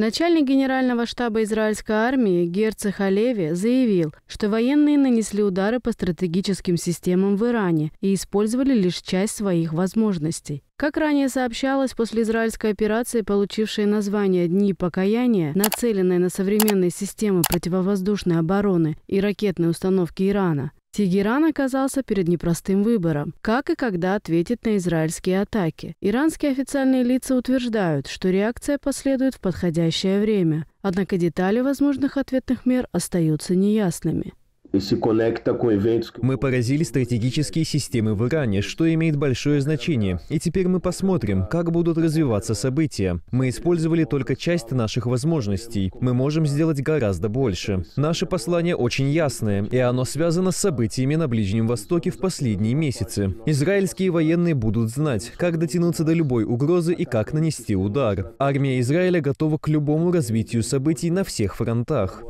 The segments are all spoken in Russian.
Начальник Генерального штаба израильской армии Герцог Халеви заявил, что военные нанесли удары по стратегическим системам в Иране и использовали лишь часть своих возможностей. Как ранее сообщалось, после израильской операции, получившей название «Дни покаяния», нацеленной на современные системы противовоздушной обороны и ракетные установки Ирана, Тегеран оказался перед непростым выбором, как и когда ответит на израильские атаки. Иранские официальные лица утверждают, что реакция последует в подходящее время, однако детали возможных ответных мер остаются неясными. Мы поразили стратегические системы в Иране, что имеет большое значение. И теперь мы посмотрим, как будут развиваться события. Мы использовали только часть наших возможностей. Мы можем сделать гораздо больше. Наше послание очень ясное, и оно связано с событиями на Ближнем Востоке в последние месяцы. Израильские военные будут знать, как дотянуться до любой угрозы и как нанести удар. Армия Израиля готова к любому развитию событий на всех фронтах.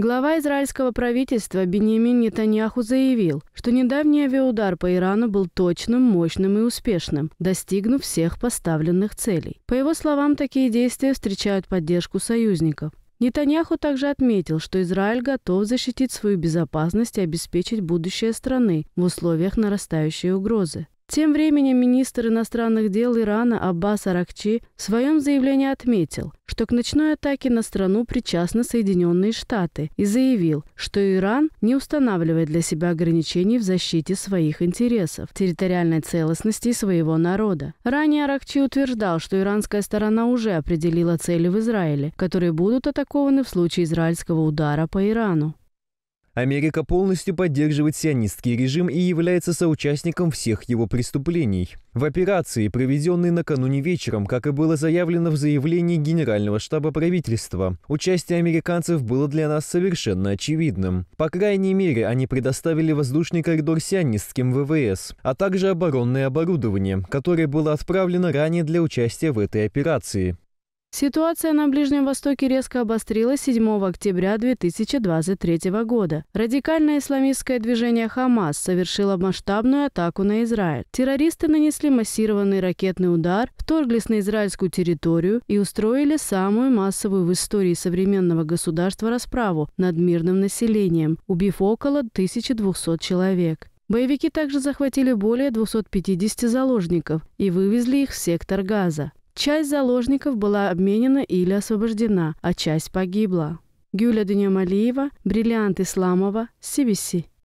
Глава израильского правительства Бенемин Нетаньяху заявил, что недавний авиаудар по Ирану был точным, мощным и успешным, достигнув всех поставленных целей. По его словам, такие действия встречают поддержку союзников. Нетаньяху также отметил, что Израиль готов защитить свою безопасность и обеспечить будущее страны в условиях нарастающей угрозы. Тем временем министр иностранных дел Ирана Аббас Аракчи в своем заявлении отметил, что к ночной атаке на страну причастны Соединенные Штаты и заявил, что Иран не устанавливает для себя ограничений в защите своих интересов, территориальной целостности своего народа. Ранее Аракчи утверждал, что иранская сторона уже определила цели в Израиле, которые будут атакованы в случае израильского удара по Ирану. Америка полностью поддерживает сионистский режим и является соучастником всех его преступлений. В операции, проведенной накануне вечером, как и было заявлено в заявлении Генерального штаба правительства, участие американцев было для нас совершенно очевидным. По крайней мере, они предоставили воздушный коридор сионистским ВВС, а также оборонное оборудование, которое было отправлено ранее для участия в этой операции. Ситуация на Ближнем Востоке резко обострилась 7 октября 2023 года. Радикальное исламистское движение «Хамас» совершило масштабную атаку на Израиль. Террористы нанесли массированный ракетный удар, вторглись на израильскую территорию и устроили самую массовую в истории современного государства расправу над мирным населением, убив около 1200 человек. Боевики также захватили более 250 заложников и вывезли их в сектор Газа. Часть заложников была обменена или освобождена, а часть погибла. Гюля Дунемалиева, бриллиант Исламова, CBC.